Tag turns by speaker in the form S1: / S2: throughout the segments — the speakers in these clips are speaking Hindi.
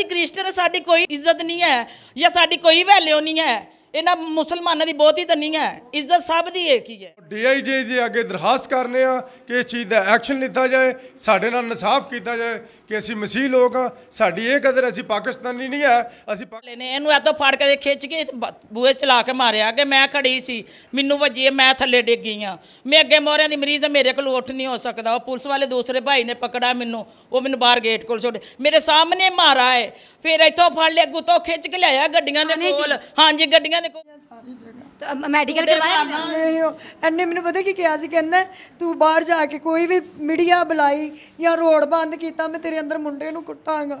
S1: ਅਸੀਂ ਕ੍ਰਿਸਚਨ ਸਾਡੀ ਕੋਈ ਇੱਜ਼ਤ ਨਹੀਂ ਹੈ ਜਾਂ ਸਾਡੀ ਕੋਈ ਵੈਲਿਊ ਨਹੀਂ ਹੈ ਇਹਨਾਂ ਮੁਸਲਮਾਨਾਂ ਦੀ ਬਹੁਤ ਹੀ ਤਨੀ ਹੈ ਇੱਜ਼ਤ ਸਭ ਦੀ ਇੱਕ ਹੀ ਹੈ
S2: ਡੀਆਈਜੀ ਦੇ ਅੱਗੇ ਦਰਖਾਸਤ ਕਰਨੇ ਆ ਕਿ ਇਸ ਚੀਜ਼ ਦਾ ਐਕਸ਼ਨ ਲਿੱਤਾ ਜਾਏ ਸਾਡੇ ਨਾਲ ਇਨਸਾਫ ਕੀਤਾ ਜਾਏ ਕਿ ਅਸੀਂ ਮਸੀਹ ਲੋਕ ਆ ਸਾਡੀ ਇਹ ਕਦਰ ਅਸੀਂ ਪਾਕਿਸਤਾਨੀ ਨਹੀਂ ਆ ਅਸੀਂ ਪਾ-
S1: ਲੈਨੇ ਇਹਨੂੰ ਐਦੋਂ ਫੜ ਕੇ ਖਿੱਚ ਕੇ ਬੂਹੇ ਚਲਾ ਕੇ ਮਾਰਿਆ ਕਿ ਮੈਂ ਖੜੀ ਸੀ ਮੈਨੂੰ ਵੱਜੀ ਮੈਂ ਥੱਲੇ ਡਿੱਗ ਗਈ ਆ ਮੈਂ ਅੱਗੇ ਮੋਰਿਆਂ ਦੀ ਮਰੀਜ਼ ਮੇਰੇ ਕੋਲ ਉੱਠ ਨਹੀਂ ਹੋ ਸਕਦਾ ਉਹ ਪੁਲਿਸ ਵਾਲੇ ਦੂਸਰੇ ਭਾਈ ਨੇ ਪਕੜਾ ਮੈਨੂੰ ਉਹ ਮੈਨੂੰ ਬਾਹਰ ਗੇਟ ਕੋਲ ਛੋੜ ਮੇਰੇ ਸਾਹਮਣੇ ਮਾਰਾ ਹੈ ਫਿਰ ਇੱਥੋਂ ਫੜ ਲਿਆ ਗੁੱਤੋਂ ਖਿੱਚ ਕੇ ਲਿਆਇਆ ਗੱਡੀਆਂ ਦੇ ਕੋਲ ਹਾਂਜੀ ਗੱਡੀਆਂ ਦੇ ਕੋਲ
S3: ਤਾਂ ਮੈਡੀਕਲ ਕਰਵਾਇਆ ਐਨੇ ਮੈਨੂੰ ਪਤਾ ਕੀ ਕਿਹਾ ਸੀ ਕਹਿੰਦਾ ਤੂੰ ਬਾਹਰ ਜਾ ਕੇ ਕੋਈ ਵੀ ਮੀਡੀਆ ਬੁਲਾਈ ਜਾਂ ਰੋਡ ਬੰਦ ਕੀਤਾ ਮੈਂ ਤੇਰੇ ਦੇ ਅੰਦਰ ਮੁੰਡੇ ਨੂੰ ਕੁੱਟਾਂਗਾ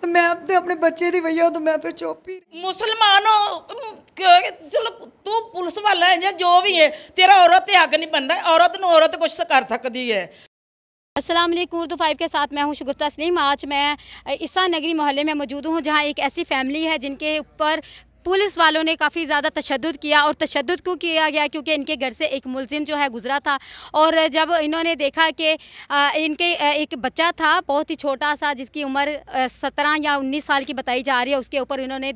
S3: ਤੇ ਮੈਂ ਤੇ ਆਪਣੇ ਬੱਚੇ ਦੀ ਵਈਆ ਤੋਂ ਮੈਂ ਫਿਰ ਚੋਪੀ
S1: ਮੁਸਲਮਾਨੋ
S3: ਚਲੋ
S4: ਤੂੰ ਪੁਲਿਸ ਵਾਲਾ ਹੈ ਜਾਂ ਜੋ ਵੀ ਹੈ ਤੇਰਾ ਔਰਤ ਤੇ ਹੱਕ ਨਹੀਂ ਬਣਦਾ ਔਰਤ ਨੂੰ ਔਰਤ ਕੁਝ ਕਰ ਸਕਦੀ ਹੈ असलम उर्दू फाइव के साथ मैं हूं शुगुफ्ता सलीम आज मैं ईसा नगरी मोहल्ले में मौजूद हूं जहां एक ऐसी फैमिली है जिनके ऊपर पुलिस वालों ने काफ़ी ज़्यादा तशद किया और तशद क्यों किया गया क्योंकि इनके घर से एक मुलजिम जो है गुजरा था और जब इन्होंने देखा कि इनके एक बच्चा था बहुत ही छोटा सा जिसकी उम्र सत्रह या उन्नीस साल की बताई जा रही है उसके ऊपर इन्होंने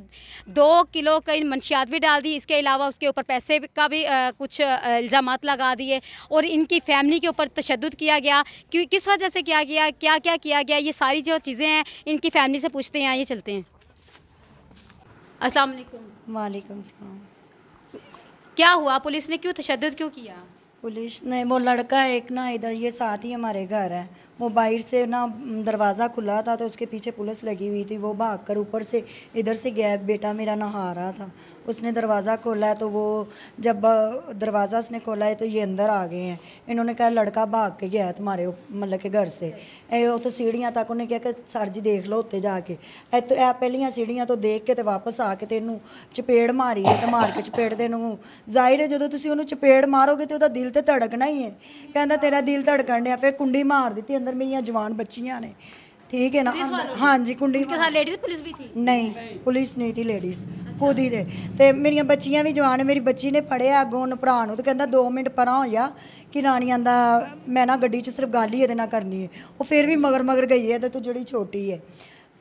S4: दो किलो कई मनशियात भी डाल दी इसके अलावा उसके ऊपर पैसे का भी कुछ इल्ज़ाम लगा दिए और इनकी फैमिली के ऊपर तशद किया गया क्यों किस वजह से किया गया क्या क्या किया गया ये सारी जो चीज़ें हैं इनकी फैमिली से पूछते हैं ये चलते हैं अस्सलाम वालेकुम वालेकुम क्या हुआ पुलिस ने क्यों तशद क्यों किया
S3: पुलिस ने वो लड़का एक ना इधर ये साथ ही हमारे घर है वो बाहर से ना दरवाज़ा खुला था तो उसके पीछे पुलिस लगी हुई थी वो भागकर ऊपर से इधर से गया बेटा मेरा नहा रहा था उसने दरवाज़ा खोला तो वो जब दरवाज़ा उसने खोला है तो ये अंदर आ गए हैं इन्होंने कहा लड़का भाग के गया है तुम्हारे मतलब के घर से ए तो सीढ़ियाँ तक उन्हें क्या कि सर जी देख लो उत्ते जाके तो ए पहलियाँ सीढ़ियाँ तो देख के तो वापस ਆ ਕੇ ਤੇ ਇਹਨੂੰ ਚਪੇੜ ਮਾਰੀ ਤੇ ਮਾਰ ਕੇ ਚਪੇੜ ਦੇ ਨੂੰ ਜ਼ਾਹਿਰ ਹੈ ਜਦੋਂ ਤੁਸੀਂ ਉਹਨੂੰ ਚਪੇੜ ਮਾਰੋਗੇ ਤੇ ਉਹਦਾ ਦਿਲ ਤੇ ਧੜਕਣਾ ਹੀ ਹੈ ਕਹਿੰਦਾ ਤੇਰਾ ਦਿਲ ਧੜਕਣ ਡਿਆ ਫਿਰ ਕੁੰਡੀ ਮਾਰ ਅੰਦਰ ਮੇਰੀਆਂ ਜਵਾਨ ਬੱਚੀਆਂ ਨੇ ਠੀਕ ਹੈ ਨਾ ਹਾਂਜੀ ਕੁੰਡੀ कुंडी ਲੇਡੀਜ਼ ਪੁਲਿਸ ਵੀ पुलिस ਨਹੀਂ ਪੁਲਿਸ ਨਹੀਂ ਥੀ ਲੇਡੀਜ਼ ਖੁਦ ਹੀ ਦੇ ਤੇ ਮੇਰੀਆਂ ਬੱਚੀਆਂ ਵੀ ਜਵਾਨ ਮੇਰੀ ਬੱਚੀ ਨੇ ਪੜਿਆ ਅੱਗੋਂ ਉਹਨ ਭਰਾ ਨੂੰ ਤੇ ਕਹਿੰਦਾ 2 ਮਿੰਟ ਪਰਾਂ ਹੋ ਜਾ ਕਿ ਰਾਣੀਆਂ ਦਾ ਮੈਂ ਨਾ ਗੱਡੀ 'ਚ ਸਿਰਫ ਗੱਲ ਹੀ ਇਹਦੇ ਨਾਲ ਕਰਨੀ ਹੈ ਉਹ ਫਿਰ ਵੀ ਮਗਰ ਮਗਰ ਗਈ ਹੈ ਤੇ ਤੂੰ ਜਿਹੜੀ ਛੋਟੀ ਹੈ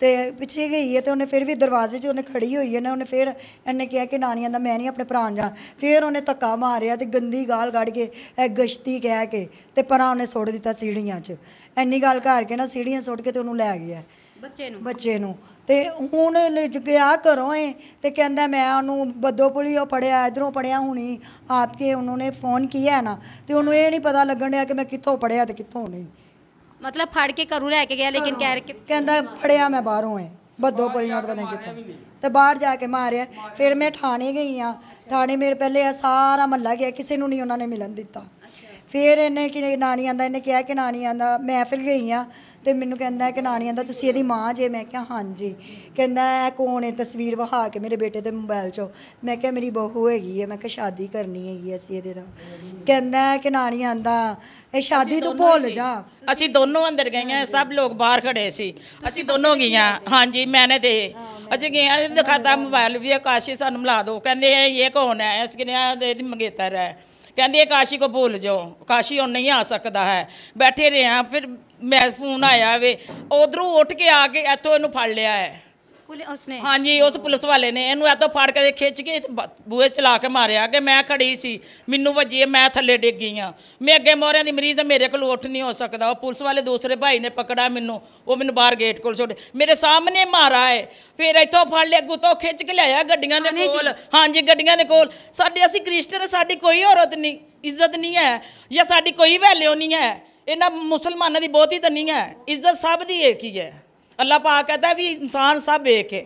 S3: ਤੇ ਪਿੱਛੇ ਗਈ ਹੈ ਤੇ ਉਹਨੇ ਫਿਰ ਵੀ ਦਰਵਾਜ਼ੇ 'ਚ ਉਹਨੇ ਖੜੀ ਹੋਈ ਹੈ ਨਾ ਉਹਨੇ ਫਿਰ ਇਹਨੇ ਕਿਹਾ ਕਿ ਨਾਨੀ ਆਂਦਾ ਮੈਂ ਨਹੀਂ ਆਪਣੇ ਭਰਾ ਨੂੰ ਜਾਣ ਫਿਰ ਉਹਨੇ ਧੱਕਾ ਮਾਰਿਆ ਤੇ ਗੰਦੀ ਗਾਲ ਕੱਢ ਕੇ ਇਹ ਗਸ਼ਤੀ ਕਹਿ ਕੇ ਤੇ ਪਰਾਂ ਉਹਨੇ ਸੁੱਟ ਦਿੱਤਾ ਸੀੜੀਆਂ 'ਚ ਐਨੀ ਗੱਲ ਕਰਕੇ ਨਾ ਸੀੜੀਆਂ ਸੁੱਟ ਕੇ ਤੇ ਉਹਨੂੰ ਲੈ ਗਿਆ ਬੱਚੇ ਨੂੰ ਬੱਚੇ ਨੂੰ ਤੇ ਹੁਣ ਲਿਜ ਗਿਆ ਘਰੋਂ ਏ ਤੇ ਕਹਿੰਦਾ ਮੈਂ ਉਹਨੂੰ ਬਦੋਪੁਲੀ ਉਹ ਪੜਿਆ ਇਧਰੋਂ ਪੜਿਆ ਹੁਣੀ ਆਪਕੇ ਉਹਨੂੰ ਨੇ ਫੋਨ ਹੈ ਨਾ ਤੇ ਉਹਨੂੰ ਇਹ ਨਹੀਂ ਪਤਾ ਲੱਗਣ ਡਿਆ ਕਿ ਮੈਂ ਕਿੱਥੋਂ ਪੜਿਆ ਤੇ ਕਿੱਥੋਂ ਨਹੀਂ
S4: ਮਤਲਬ ਫੜ ਕੇ ਘਰੋਂ ਲੈ ਕੇ ਗਿਆ ਲੇਕਿਨ ਕਹਿ ਰਿਹਾ ਕਹਿੰਦਾ ਫੜਿਆ
S3: ਮੈਂ ਬਾਹਰੋਂ ਐ ਬੱਦੋ ਪਰੀਆਂ ਪਤਾ ਨਹੀਂ ਕਿੱਥੋਂ ਤੇ ਬਾਹਰ ਜਾ ਕੇ ਮਾਰਿਆ ਫਿਰ ਮੈਂ ਥਾਣੇ ਗਈ ਆ ਥਾਣੇ ਮੇਰੇ ਪਹਿਲੇ ਆ ਸਾਰਾ ਮਹੱਲਾ ਗਿਆ ਕਿਸੇ ਨੂੰ ਨਹੀਂ ਉਹਨਾਂ ਨੇ ਮਿਲਣ ਦਿੱਤਾ ਫਿਰ ਇਹਨੇ ਕਿ ਨਾਨੀ ਆਂਦਾ ਇਹਨੇ ਕਿਹਾ ਕਿ ਨਾਨੀ ਆਂਦਾ ਮਹਿਫਿਲ ਗਈ ਆ ਤੇ ਮੈਨੂੰ ਕਹਿੰਦਾ ਕਿ ਨਾਨੀ ਆਂਦਾ ਤੁਸੀਂ ਇਹਦੀ ਮਾਂ ਜੇ ਮੈਂ ਕਿਹਾ ਹਾਂਜੀ ਕਹਿੰਦਾ ਇਹ ਕੋਣ ਹੈ ਤਸਵੀਰ ਵਹਾ ਕੇ ਮੇਰੇ ਬੇਟੇ ਦੇ ਮੋਬਾਈਲ 'ਚ ਮੈਂ ਕਿਹਾ ਮੇਰੀ ਬਹੂ ਹੈਗੀ ਹੈ ਮੈਂ ਕਿਹਾ ਸ਼ਾਦੀ ਕਰਨੀ ਹੈਗੀ ਅਸੀਂ ਇਹਦੇ ਨਾਲ ਕਹਿੰਦਾ ਕਿ ਨਾਨੀ ਆਂਦਾ ਇਹ ਸ਼ਾਦੀ ਤੂੰ ਭੁੱਲ ਜਾ
S1: ਅਸੀਂ ਦੋਨੋਂ ਅੰਦਰ ਗਈਆਂ ਸਭ ਲੋਕ ਬਾਹਰ ਖੜੇ ਸੀ ਅਸੀਂ ਦੋਨੋਂ ਗਈਆਂ ਹਾਂਜੀ ਮੈਨੇ ਤੇ ਅਸੀਂ ਗਈਆਂ ਦਿਖਾਤਾ ਮੋਬਾਈਲ ਵੀ ਆਕਾਸ਼ੀ ਸਾਨੂੰ ਮਿਲਾ ਦੋ ਕਹਿੰਦੇ ਇਹ ਕੌਣ ਹੈ ਇਸ ਕਿਨੇ ਇਹਦੀ ਮੰਗੇਤਰ ਹੈ ਕਹਿੰਦੀ ਇਹ ਕਾਸ਼ੀ ਕੋ ਭੁੱਲ ਜਾਓ ਕਾਸ਼ੀ ਹੁਣ ਨਹੀਂ ਆ ਸਕਦਾ ਹੈ ਬੈਠੇ ਰਹੇ ਆ ਫਿਰ ਮੈਂ ਫੋਨ ਆਇਆ ਵੇ ਉਧਰੋਂ ਉੱਠ ਕੇ ਆ ਕੇ ਇੱਥੋਂ ਇਹਨੂੰ ਫੜ ਲਿਆ ਹੈ ਉਸਨੇ ਹਾਂਜੀ ਉਸ ਪੁਲਿਸ ਵਾਲੇ ਨੇ ਇਹਨੂੰ ਐਤੋਂ ਫੜ ਕੇ ਖਿੱਚ ਕੇ ਬ- ਬੂਹੇ ਚਲਾ ਕੇ ਮਾਰਿਆ ਕਿ ਮੈਂ ਖੜੀ ਸੀ ਮੈਨੂੰ ਵੱਜੀ ਮੈਂ ਥੱਲੇ ਡਿੱਗ ਗਈ ਆ ਮੈਂ ਅੱਗੇ ਮੋਹਰਿਆਂ ਦੀ ਮਰੀਜ਼ ਮੇਰੇ ਕੋਲ ਉੱਠ ਨਹੀਂ ਹੋ ਸਕਦਾ ਉਹ ਪੁਲਿਸ ਵਾਲੇ ਦੂਸਰੇ ਭਾਈ ਨੇ ਪਕੜਾ ਮੈਨੂੰ ਉਹ ਮੈਨੂੰ ਬਾਹਰ ਗੇਟ ਕੋਲ ਛੋੜ ਮੇਰੇ ਸਾਹਮਣੇ ਮਾਰਾ ਹੈ ਫਿਰ ਇੱਥੋਂ ਫੜ ਲਿਆ ਗੁੱਤੋਂ ਖਿੱਚ ਕੇ ਲਿਆਇਆ ਗੱਡੀਆਂ ਦੇ ਕੋਲ ਹਾਂਜੀ ਗੱਡੀਆਂ ਦੇ ਕੋਲ ਸਾਡੇ ਅਸੀਂ ਕ੍ਰਿਸਚਨ ਸਾਡੀ ਕੋਈ ਔਰਤ ਨਹੀਂ ਇੱਜ਼ਤ ਨਹੀਂ ਹੈ ਜਾਂ ਸਾਡੀ ਕੋਈ ਵੈਲਿਊ ਨਹੀਂ ਹੈ ਇਹਨਾਂ ਮੁਸਲਮਾਨਾਂ ਦੀ ਬਹੁਤੀ ਤਾਂ ਨਹੀਂ ਹੈ ਇੱਜ਼ਤ ਸਭ ਦੀ ਇੱਕ ਹੀ ਹੈ अल्लाह पाक कहता है भी इंसान सब एक है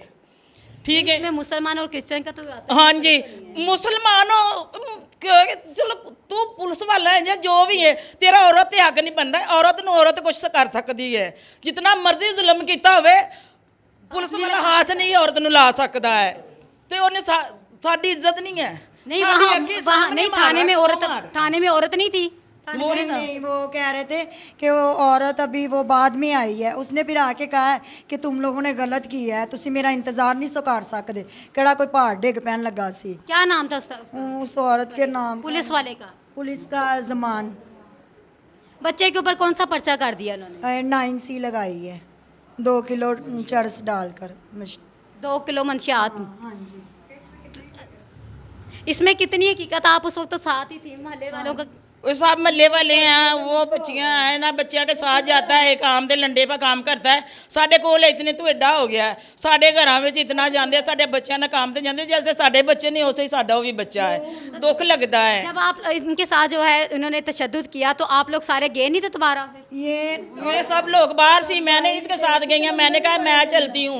S1: ठीक है मुसलमान और क्रिश्चियन का तो हाँ जी मुसलमानों चलो तू पुलिस वाला है जो भी है तेरा औरत ते हक नहीं बनता औरत औरत कुछ कर सकती है जितना मर्जी जुलम किया पुलिस हाँ, वाला हाथ हाँ। नहीं औरत न ला सकता है तो उन्हें सा, इज्जत नहीं है
S4: नहीं वहाँ नहीं थाने में
S3: औरत थाने में औरत नहीं थी हाँ वो है नहीं वो कह रहे थे कि वो औरत अभी वो बाद में आई है उसने फिर आके कहा है कि तुम लोगों ने गलत की है तुम मेरा इंतजार नहीं सो सकते केड़ा कोई पहाड़ डिग पहन लगा सी क्या नाम था उसका उस औरत के नाम पुलिस वाले का पुलिस का जमान बच्चे के ऊपर कौन सा पर्चा कर दिया उन्होंने नाइन सी लगाई है दो किलो चर्स डालकर दो किलो मंशियात हाँ, हाँ जी इसमें
S4: कितनी हकीकत आप उस वक्त तो साथ ही थी मोहल्ले वालों हाँ। का सब ਸਭ वाले ਵਾਲੇ वो ਉਹ ਬੱਚੀਆਂ ਹੈ
S1: ਨਾ ਬੱਚਿਆਂ ਕੇ ਸਾਥ ਜਾਤਾ काम के ਲੰਡੇ ਪਾ ਕੰਮ ਕਰਦਾ ਹੈ ਸਾਡੇ ਕੋਲ ਇਤਨੇ ਤੋਂ ਐਡਾ ਹੋ ਗਿਆ ਸਾਡੇ ਘਰਾਂ ਵਿੱਚ ਇਤਨਾ ਜਾਂਦੇ ਸਾਡੇ ਬੱਚਿਆਂ ਨਾਲ ਕੰਮ ਤੇ ਜਾਂਦੇ ਜੈਸੇ ਸਾਡੇ ਬੱਚੇ ਨਹੀਂ ਉਸੇ ਹੀ ਸਾਡਾ ਉਹ ਵੀ है दुख लगता है जब
S4: आप इनके साथ जो है उन्होंने तशद किया तो आप लोग सारे गए नहीं थे तुम्हारा ये
S1: ये सब लोग बाहर सी मैंने इसके साथ गई मैंने कहा मैं चलती हूँ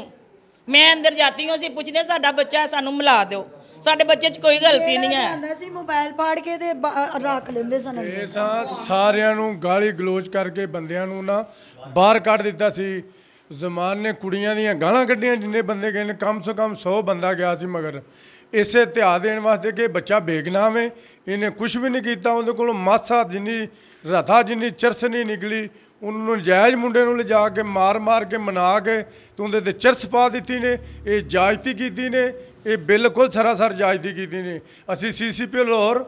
S1: मैं अंदर जाती हूँ उसे पूछते साडा बच्चा है सानू मिला दो ਸਾਡੇ ਬੱਚੇ 'ਚ ਕੋਈ ਗਲਤੀ ਨਹੀਂ ਹੈ
S3: ਆਂਦਾ ਸੀ ਮੋਬਾਈਲ ਪਾੜ ਕੇ ਤੇ ਰੱਖ ਲੈਂਦੇ ਸਨ ਇਹ
S2: ਸਾਰਿਆਂ ਨੂੰ ਗਾਲੀ ਗਲੋਚ ਕਰਕੇ ਬੰਦਿਆਂ ਨੂੰ ਨਾ ਬਾਹਰ ਕੱਢ ਦਿੱਤਾ ਸੀ ਜ਼ਮਾਨ ਨੇ ਕੁੜੀਆਂ ਦੀਆਂ ਗਾਲਾਂ ਕੱਢੀਆਂ ਜਿੰਨੇ ਬੰਦੇ ਗਏ ਨੇ ਕਮ ਸੋ ਕਮ 100 ਬੰਦਾ ਗਿਆ ਸੀ ਮਗਰ ਇਸੇ ਧਿਆ ਦੇਣ ਵਾਸਤੇ ਕਿ ਬੱਚਾ ਬੇਗਨਾ ਹੋਵੇ ਇਹਨੇ ਕੁਝ ਵੀ ਨਹੀਂ ਕੀਤਾ ਉਹਦੇ ਕੋਲ ਮਾਸਾ ਜਿੰਨੀ ਰਥਾ ਜਿੰਨੀ ਚਰਸ ਨਹੀਂ ਨਿਕਲੀ ਉਹਨੂੰ ਨਜਾਇਜ਼ ਮੁੰਡੇ ਨੂੰ ਲਿਜਾ ਕੇ ਮਾਰ-ਮਾਰ ਕੇ ਮਨਾ ਕੇ ਤੂੰ ਦੇ ਤੇ ਚਰਸ ਪਾ ਦਿੱਤੀ ਨੇ ਇਹ ਜਾਇਜ਼ਤੀ ਕੀਤੀ ਨੇ ਇਹ ਬਿਲਕੁਲ ਸਰਾਸਰ ਜਾਇਜ਼ਤੀ ਕੀਤੀ ਨੇ ਅਸੀਂ ਸੀਸੀਪੀ ਲਾਹੌਰ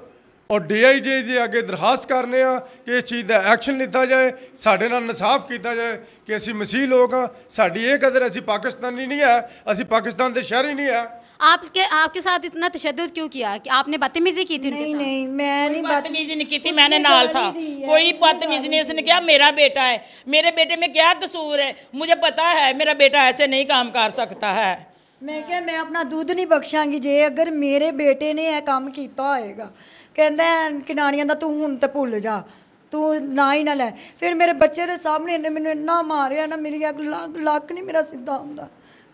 S2: ਔਰ ਡੀਆਈਜੀ ਦੇ ਅੱਗੇ ਦਰਖਾਸਤ ਕਰਨੇ ਆ ਕਿ ਇਸ ਚੀਜ਼ ਦਾ ਐਕਸ਼ਨ ਲਿੱਤਾ ਜਾਏ ਸਾਡੇ ਨਾਲ ਇਨਸਾਫ ਕੀਤਾ ਜਾਏ ਕਿ ਅਸੀਂ ਮਸੀਹ ਲੋਕ ਆ ਸਾਡੀ ਇਹ ਕਦਰ ਅਸੀਂ ਪਾਕਿਸਤਾਨੀ ਨਹੀਂ ਹੈ ਅਸੀਂ ਪਾਕਿस्तान ਦੇ शहरी नहीं है
S4: आपके आपके साथ इतना तशद क्यों किया कि आपने बदतमीजी की थी नहीं नहीं नहीं मैं नहीं बदतमीजी नहीं की थी मैंने नाल था
S1: कोई बदतमीजी नहीं इसने क्या मेरा बेटा है मेरे बेटे में क्या कसूर है मुझे पता है मेरा बेटा ऐसे नहीं काम कर सकता है
S3: मैं क्या मैं अपना दूध नहीं बख्शागी जे अगर मेरे बेटे ने यह काम किया होगा ਕਹਿੰਦਾ ਕਿਨਾਣੀਆਂ ਦਾ ਤੂੰ ਹੁਣ ਤੇ ਭੁੱਲ ਜਾ ਤੂੰ ਨਾ ਹੀ ਨਾ ਲੈ ਫਿਰ ਮੇਰੇ ਬੱਚੇ ਦੇ ਸਾਹਮਣੇ ਇਹਨੇ ਮੈਨੂੰ ਇੰਨਾ ਮਾਰਿਆ ਨਾ ਮੇਰੀ ਅੱਖ ਲੱਕ ਨਹੀਂ ਮੇਰਾ ਸਿੱਧਾ ਹੁੰਦਾ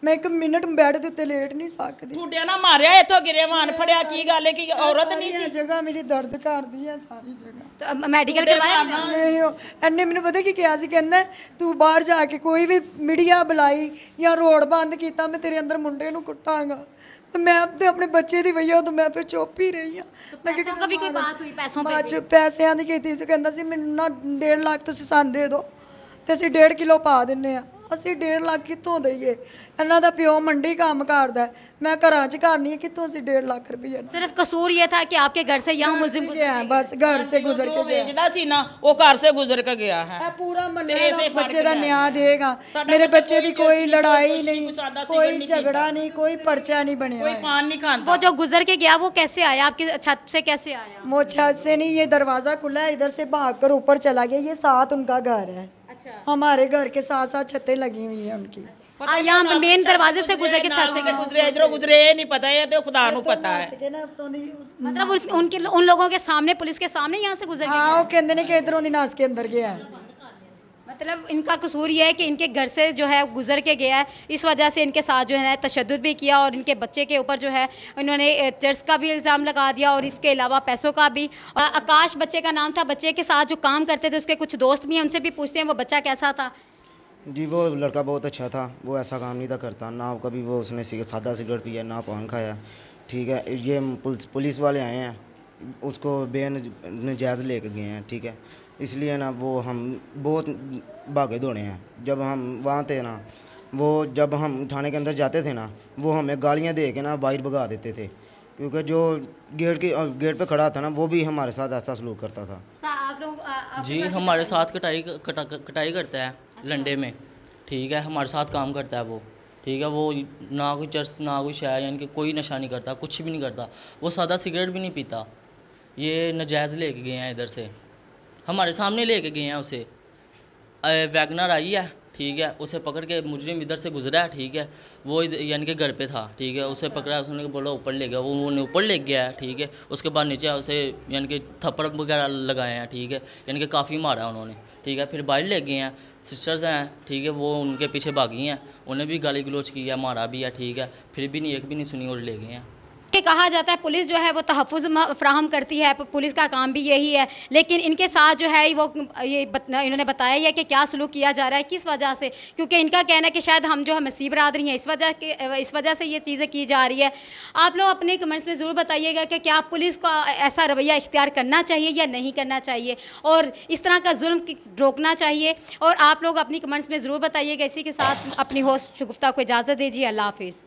S3: ਮੈਂ ਇੱਕ ਮਿੰਟ ਬੈੱਡ ਦੇ ਉੱਤੇ ਲੇਟ ਨਹੀਂ ਸਕਦੀ ਠੂਡਿਆਂ ਨਾ ਮਾਰਿਆ ਇੱਥੋਂ ਮਾਨ ਫੜਿਆ ਕੀ ਗੱਲ ਹੈ ਕਿ ਔਰਤ ਨਹੀਂ ਸੀ ਜਗ੍ਹਾ ਮੇਰੀ ਦਰਦ ਕਰਦੀ ਹੈ ਸਾਰੀ ਜਗ੍ਹਾ ਮੈਡੀਕਲ ਕਰਵਾਇਆ ਨਹੀਂ ਉਹ ਐਨੇ ਮੈਨੂੰ ਪਤਾ ਕੀ ਕਿਹਾ ਸੀ ਕਹਿੰਦਾ ਤੂੰ ਬਾਹਰ ਜਾ ਕੇ ਕੋਈ ਵੀ ਮੀਡੀਆ ਬੁਲਾਈ ਜਾਂ ਰੋਡ ਬੰਦ ਕੀਤਾ ਮੈਂ ਤੇਰੇ ਅੰਦਰ ਮੁੰਡੇ ਨੂੰ ਕੁੱਟਾਂਗਾ ਤੇ ਮੈਂ ਤੇ ਆਪਣੇ ਬੱਚੇ ਦੀ ਵਈਆ ਤੋਂ ਮੈਂ ਫਿਰ ਚੁੱਪ ਹੀ ਰਹੀ ਆ
S4: ਮੈਂ ਕਿਹਾ ਕਦੇ ਕੋਈ ਬਾਤ ਹੋਈ ਪੈਸੋਂ हुई, पैसों 'ਚ
S3: पैसों ਦੀ ਕੀਤੀ ਸੀ ਕਹਿੰਦਾ ਸੀ ਮੈਨੂੰ ਨਾ 1.5 ਲੱਖ ਤੁਸੀਂ ਸਾਨੂੰ ਦੇ ਦਿਓ ਤੇ ਅਸੀਂ 1.5 ਕਿਲੋ ਪਾ ਦਿੰਨੇ ਆ ਅਸੀਂ 1.5 ਲੱਖ ਕਿੱਥੋਂ ਦਈਏ ਇਹਨਾਂ ਦਾ ਪਿਓ ਮੰਡੀ ਕੰਮ मैं घरा च नहीं कितों से डेढ़ लाख रुपये सिर्फ कसूर ये था कि आपके घर से यहाँ मुजिम बस घर से गुजर के गया
S1: ना वो घर से गुजर के गया
S4: है पूरा
S3: महल्ला बच्चे का न्याय देगा मेरे बच्चे की कोई लड़ाई नहीं कोई झगड़ा नहीं कोई पर्चा नहीं बने वो जो गुजर के गया वो कैसे आया आपकी छत से कैसे आया वो छत से नहीं ये दरवाजा खुला है इधर से भाग कर ऊपर चला गया ये साथ उनका घर है अच्छा। हमारे घर के साथ साथ छतें लगी हुई है उनकी यहाँ मेन दरवाजे से गुजर के छत से गुजरे इधरों गुजरे नहीं
S1: पता है तो खुदा नु तो पता है
S4: तो
S3: मतलब
S4: उनके उन लोगों के सामने पुलिस के सामने यहाँ से गुजर हाँ वो कहते ने कि इधरों नास के अंदर गया है मतलब इनका कसूर यह है कि इनके घर से जो है गुजर के गया है इस वजह से इनके साथ जो है तशद भी किया और इनके बच्चे के ऊपर जो है इन्होंने चर्च का भी इल्ज़ाम लगा दिया और इसके अलावा पैसों का भी और आकाश बच्चे का नाम था बच्चे के साथ जो काम करते थे उसके कुछ दोस्त भी हैं उनसे भी पूछते हैं वो बच्चा कैसा था
S1: जी वो लड़का बहुत अच्छा था वो ऐसा काम नहीं था करता ना कभी वो उसने सादा सिगरेट पिया ना पान खाया ठीक है ये पुलिस वाले आए हैं उसको बेन जायज़ लेके गए हैं ठीक है इसलिए ना वो हम बहुत भागे दौड़े हैं जब हम वहाँ थे ना वो जब हम थाने के अंदर जाते थे ना वो हमें गालियाँ दे के ना बाहर भगा देते थे क्योंकि जो गेट के गेट पे खड़ा था ना वो भी हमारे साथ ऐसा सलूक करता था
S4: आप लोग जी हमारे
S1: साथ कटाई कटा, कटाई करता है अच्छा। लंडे में ठीक है हमारे साथ काम करता है वो ठीक है वो ना कोई चर्च ना कोई शायद यानी कि कोई नशा नहीं करता कुछ भी नहीं करता वो सादा सिगरेट भी नहीं पीता ये नजायज़ लेके गए हैं इधर से हमारे सामने लेके गए हैं उसे वैगनर आई है ठीक है उसे पकड़ के मुजरिम इधर से गुजरा है ठीक है वो यानी कि घर पे था ठीक है उसे पकड़ा उसने बोला ऊपर ले गया वो उन्होंने ऊपर ले गया है ठीक है उसके बाद नीचे उसे यानी कि थप्पड़ वगैरह लगाए हैं ठीक है यानी कि काफ़ी मारा उन्होंने ठीक है फिर बाहर ले गए हैं सिस्टर्स हैं ठीक है वो उनके पीछे भागी हैं उन्हें भी गाली गलोच किया मारा भी है ठीक है फिर भी नहीं एक भी नहीं सुनी और ले गए हैं
S4: कि कहा जाता है पुलिस जो है वो तहफ़ फ्राहम करती है पुलिस का काम भी यही है लेकिन इनके साथ जो है वो ये बत, इन्होंने बताया ही है कि क्या सलूक किया जा रहा है किस वजह से क्योंकि इनका कहना है कि शायद हम जो है मसीह बरदरी हैं इस वजह के इस वजह से ये चीज़ें की जा रही है आप लोग अपने कमेंट्स में ज़रूर बताइएगा कि क्या पुलिस को ऐसा रवैया इख्तियार करना चाहिए या नहीं करना चाहिए और इस तरह का जुल्म रोकना चाहिए और आप लोग अपनी कमेंट्स में ज़रूर बताइएगा इसी के साथ अपनी होश शगुफ्ता को इजाज़त दीजिए अल्लाह हाफिज़